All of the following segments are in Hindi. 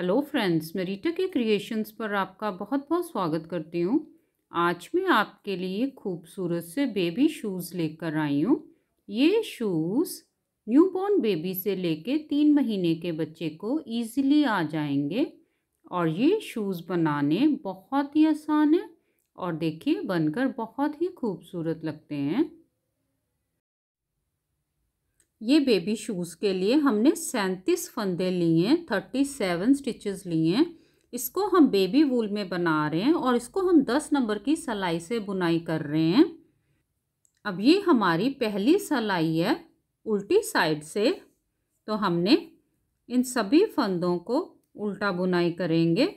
हेलो फ्रेंड्स मैं रीटा के क्रिएशंस पर आपका बहुत बहुत स्वागत करती हूँ आज मैं आपके लिए खूबसूरत से बेबी शूज़ लेकर आई हूँ ये शूज़ न्यूबॉर्न बेबी से लेके तीन महीने के बच्चे को ईज़िली आ जाएंगे और ये शूज़ बनाने बहुत ही आसान है और देखिए बनकर बहुत ही खूबसूरत लगते हैं ये बेबी शूज़ के लिए हमने सैंतीस फंदे लिए हैं थर्टी सेवन स्टिचेस लिए हैं इसको हम बेबी वूल में बना रहे हैं और इसको हम दस नंबर की सलाई से बुनाई कर रहे हैं अब ये हमारी पहली सलाई है उल्टी साइड से तो हमने इन सभी फंदों को उल्टा बुनाई करेंगे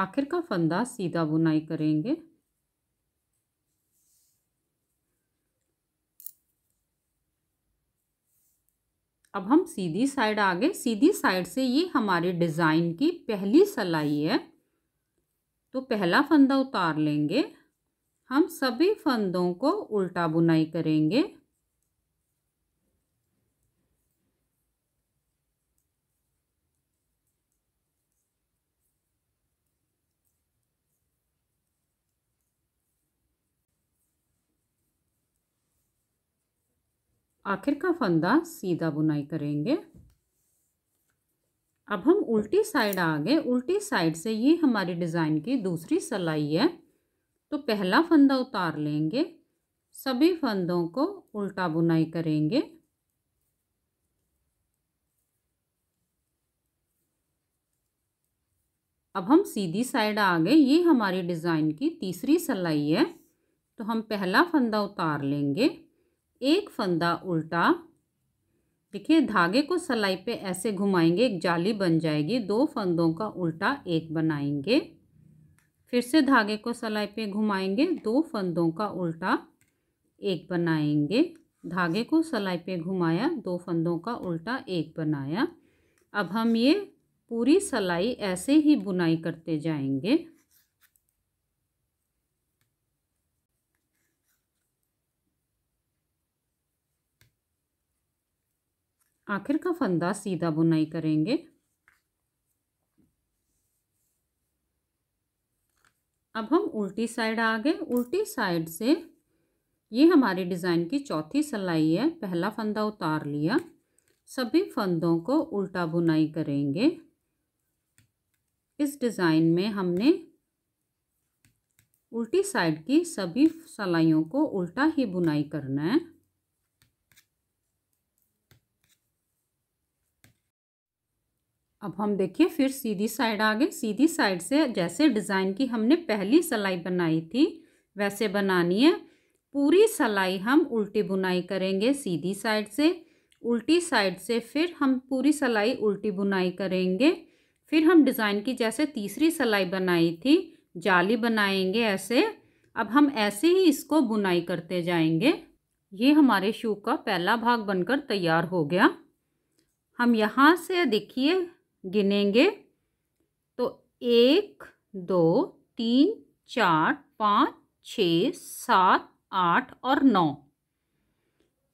आखिर का फंदा सीधा बुनाई करेंगे अब हम सीधी साइड आ गए सीधी साइड से ये हमारे डिज़ाइन की पहली सलाई है तो पहला फंदा उतार लेंगे हम सभी फंदों को उल्टा बुनाई करेंगे आखिर का फंदा सीधा बुनाई करेंगे अब हम उल्टी साइड आ गए उल्टी साइड से ये हमारी डिज़ाइन की दूसरी सलाई है तो पहला फंदा उतार लेंगे सभी फंदों को उल्टा बुनाई करेंगे अब हम सीधी साइड आ गए ये हमारी डिज़ाइन की तीसरी सलाई है तो हम पहला फंदा उतार लेंगे एक फंदा उल्टा देखिए धागे को सलाई पे ऐसे घुमाएंगे एक जाली बन जाएगी दो फंदों का उल्टा एक बनाएंगे फिर से धागे को सलाई पे घुमाएंगे दो फंदों का उल्टा एक बनाएंगे धागे को सलाई पे घुमाया दो फंदों का उल्टा एक बनाया अब हम ये पूरी सलाई ऐसे ही बुनाई करते जाएंगे आखिर का फंदा सीधा बुनाई करेंगे अब हम उल्टी साइड आ गए उल्टी साइड से ये हमारी डिज़ाइन की चौथी सिलाई है पहला फंदा उतार लिया सभी फंदों को उल्टा बुनाई करेंगे इस डिज़ाइन में हमने उल्टी साइड की सभी सलाइयों को उल्टा ही बुनाई करना है अब हम देखिए फिर सीधी साइड आ गए सीधी साइड से जैसे डिज़ाइन की हमने पहली सलाई बनाई थी वैसे बनानी है पूरी सलाई हम उल्टी बुनाई करेंगे सीधी साइड से उल्टी साइड से फिर हम पूरी सलाई उल्टी बुनाई करेंगे फिर हम डिज़ाइन की जैसे तीसरी सिलाई बनाई थी जाली बनाएंगे ऐसे अब हम ऐसे ही इसको बुनाई करते जाएंगे ये हमारे शू का पहला भाग बनकर तैयार हो गया हम यहाँ से देखिए गिनेंगे तो एक दो तीन चार पाँच छ सात आठ और नौ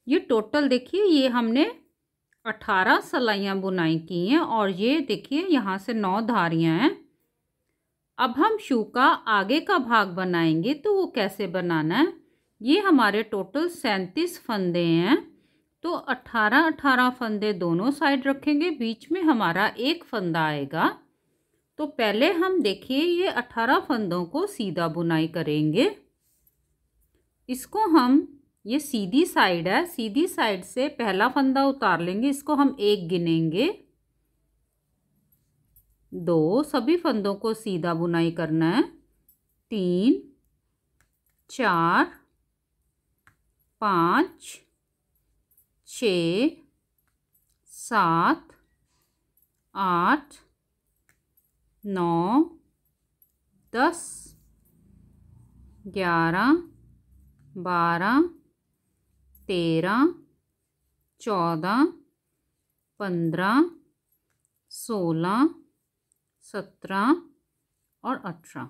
ये टोटल देखिए ये हमने अठारह सलाइयाँ बुनाई की हैं और ये देखिए यहाँ से नौ धारियाँ हैं अब हम शू का आगे का भाग बनाएंगे तो वो कैसे बनाना है ये हमारे टोटल सैंतीस फंदे हैं तो 18 18 फंदे दोनों साइड रखेंगे बीच में हमारा एक फंदा आएगा तो पहले हम देखिए ये 18 फंदों को सीधा बुनाई करेंगे इसको हम ये सीधी साइड है सीधी साइड से पहला फंदा उतार लेंगे इसको हम एक गिनेंगे दो सभी फंदों को सीधा बुनाई करना है तीन चार पाँच छ सात आठ नौ दस ग्यारह बारह तेरह चौदह पंद्रह सोलह सत्रह और अठारह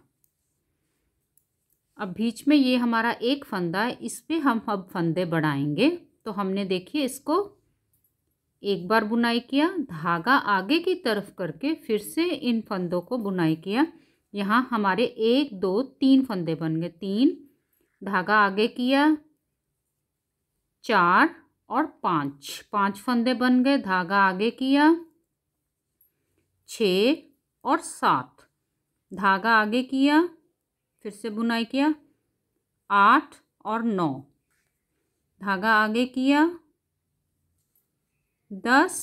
अब बीच में ये हमारा एक फंदा है इस पर हम अब फंदे बढ़ाएंगे तो हमने देखिए इसको एक बार बुनाई किया धागा आगे की तरफ करके फिर से इन फंदों को बुनाई किया यहाँ हमारे एक दो तीन फंदे बन गए तीन धागा आगे किया चार और पाँच पाँच फंदे बन गए धागा आगे किया छ और सात धागा आगे किया फिर से बुनाई किया आठ और नौ धागा आगे किया दस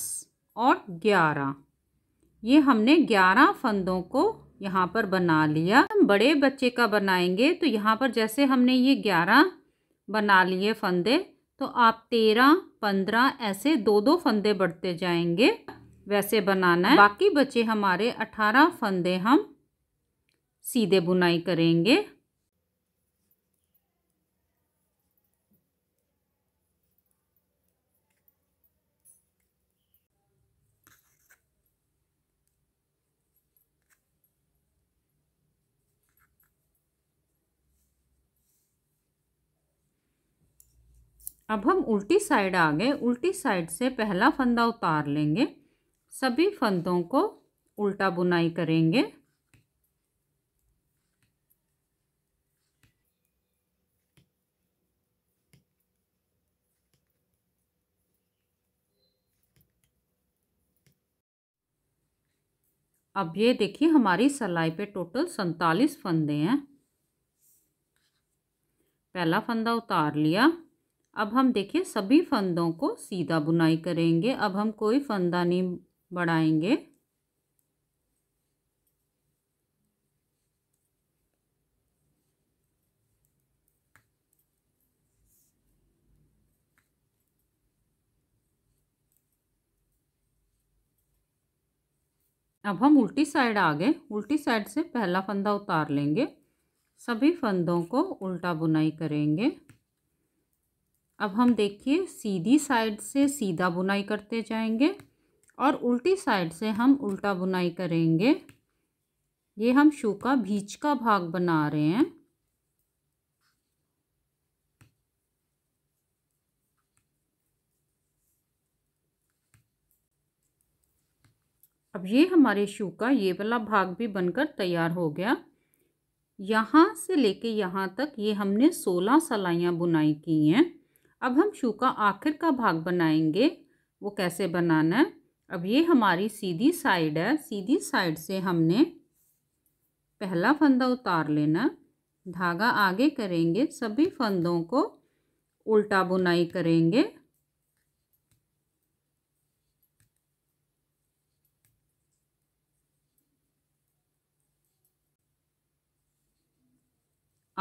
और ग्यारह ये हमने ग्यारह फंदों को यहाँ पर बना लिया हम बड़े बच्चे का बनाएंगे तो यहाँ पर जैसे हमने ये ग्यारह बना लिए फंदे तो आप तेरह पंद्रह ऐसे दो दो फंदे बढ़ते जाएंगे वैसे बनाना है बाकी बचे हमारे अठारह फंदे हम सीधे बुनाई करेंगे अब हम उल्टी साइड आ गए उल्टी साइड से पहला फंदा उतार लेंगे सभी फंदों को उल्टा बुनाई करेंगे अब ये देखिए हमारी सलाई पे टोटल सैतालीस फंदे हैं पहला फंदा उतार लिया अब हम देखिए सभी फंदों को सीधा बुनाई करेंगे अब हम कोई फंदा नहीं बढ़ाएंगे अब हम उल्टी साइड आ गए उल्टी साइड से पहला फंदा उतार लेंगे सभी फंदों को उल्टा बुनाई करेंगे अब हम देखिए सीधी साइड से सीधा बुनाई करते जाएंगे और उल्टी साइड से हम उल्टा बुनाई करेंगे ये हम शू का बीच का भाग बना रहे हैं अब ये हमारे शू का ये वाला भाग भी बनकर तैयार हो गया यहाँ से लेके यहाँ तक ये हमने सोलह सलाइयाँ बुनाई की हैं अब हम शू का आखिर का भाग बनाएंगे वो कैसे बनाना है अब ये हमारी सीधी साइड है सीधी साइड से हमने पहला फंदा उतार लेना धागा आगे करेंगे सभी फंदों को उल्टा बुनाई करेंगे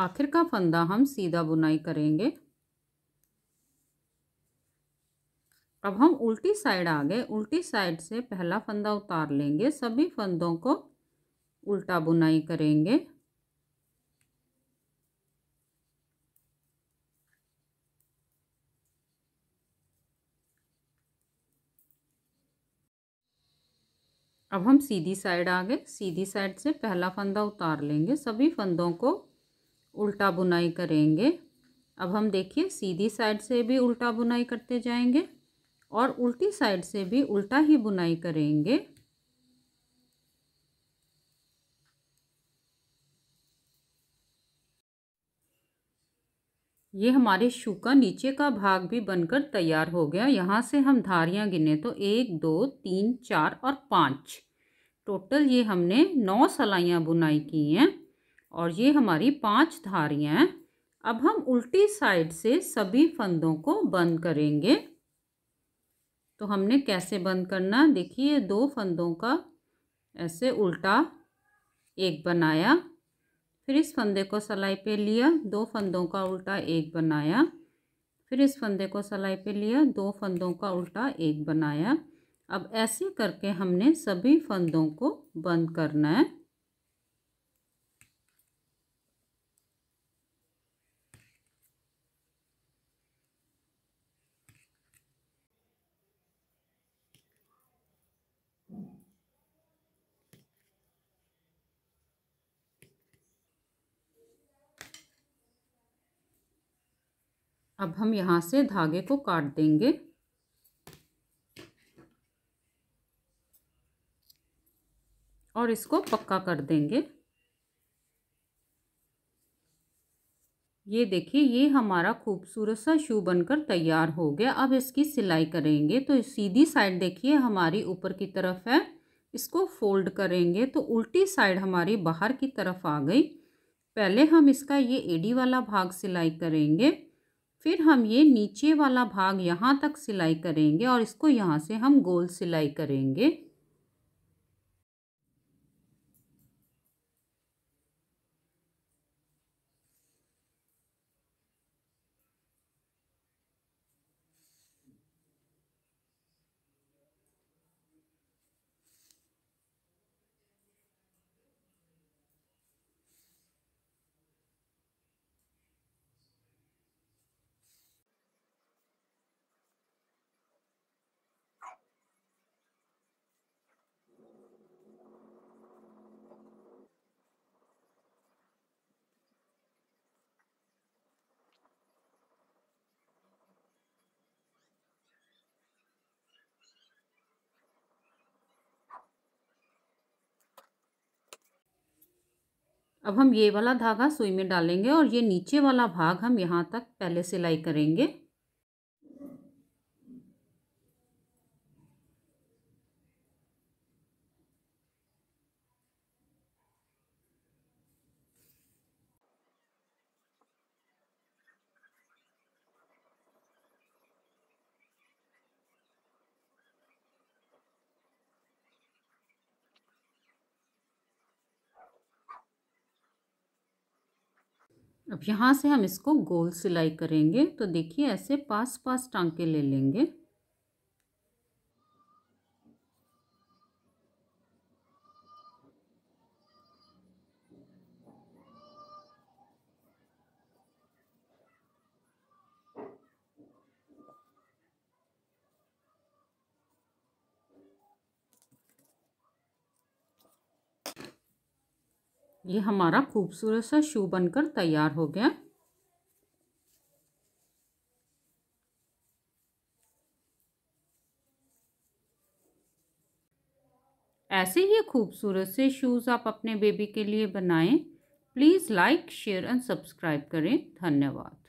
आखिर का फंदा हम सीधा बुनाई करेंगे अब हम उल्टी साइड आ गए उल्टी साइड से पहला फंदा उतार लेंगे सभी फंदों को उल्टा बुनाई करेंगे अब हम सीधी साइड आ गए सीधी साइड से पहला फंदा उतार लेंगे सभी फंदों को उल्टा बुनाई करेंगे अब हम देखिए सीधी साइड से भी उल्टा बुनाई करते जाएंगे और उल्टी साइड से भी उल्टा ही बुनाई करेंगे ये हमारे शू का नीचे का भाग भी बनकर तैयार हो गया यहाँ से हम धारियाँ गिने तो एक दो तीन चार और पाँच टोटल ये हमने नौ सलाइयाँ बुनाई की हैं और ये हमारी पाँच धारियाँ हैं अब हम उल्टी साइड से सभी फंदों को बंद करेंगे तो हमने कैसे बंद करना देखिए दो फंदों का ऐसे उल्टा एक बनाया फिर इस फंदे को सलाई पे लिया दो फंदों का उल्टा एक बनाया फिर इस फंदे को सलाई पे लिया दो फंदों का उल्टा एक बनाया अब ऐसे करके हमने सभी फंदों को बंद करना है अब हम यहाँ से धागे को काट देंगे और इसको पक्का कर देंगे ये देखिए ये हमारा खूबसूरत सा शू बनकर तैयार हो गया अब इसकी सिलाई करेंगे तो सीधी साइड देखिए हमारी ऊपर की तरफ है इसको फोल्ड करेंगे तो उल्टी साइड हमारी बाहर की तरफ आ गई पहले हम इसका ये एडी वाला भाग सिलाई करेंगे फिर हम ये नीचे वाला भाग यहाँ तक सिलाई करेंगे और इसको यहाँ से हम गोल सिलाई करेंगे अब हम ये वाला धागा सुई में डालेंगे और ये नीचे वाला भाग हम यहाँ तक पहले सिलाई करेंगे अब यहाँ से हम इसको गोल सिलाई करेंगे तो देखिए ऐसे पास पास टांके ले लेंगे ये हमारा खूबसूरत सा शू बनकर तैयार हो गया ऐसे ही खूबसूरत से शूज़ आप अपने बेबी के लिए बनाएं please like share and subscribe करें धन्यवाद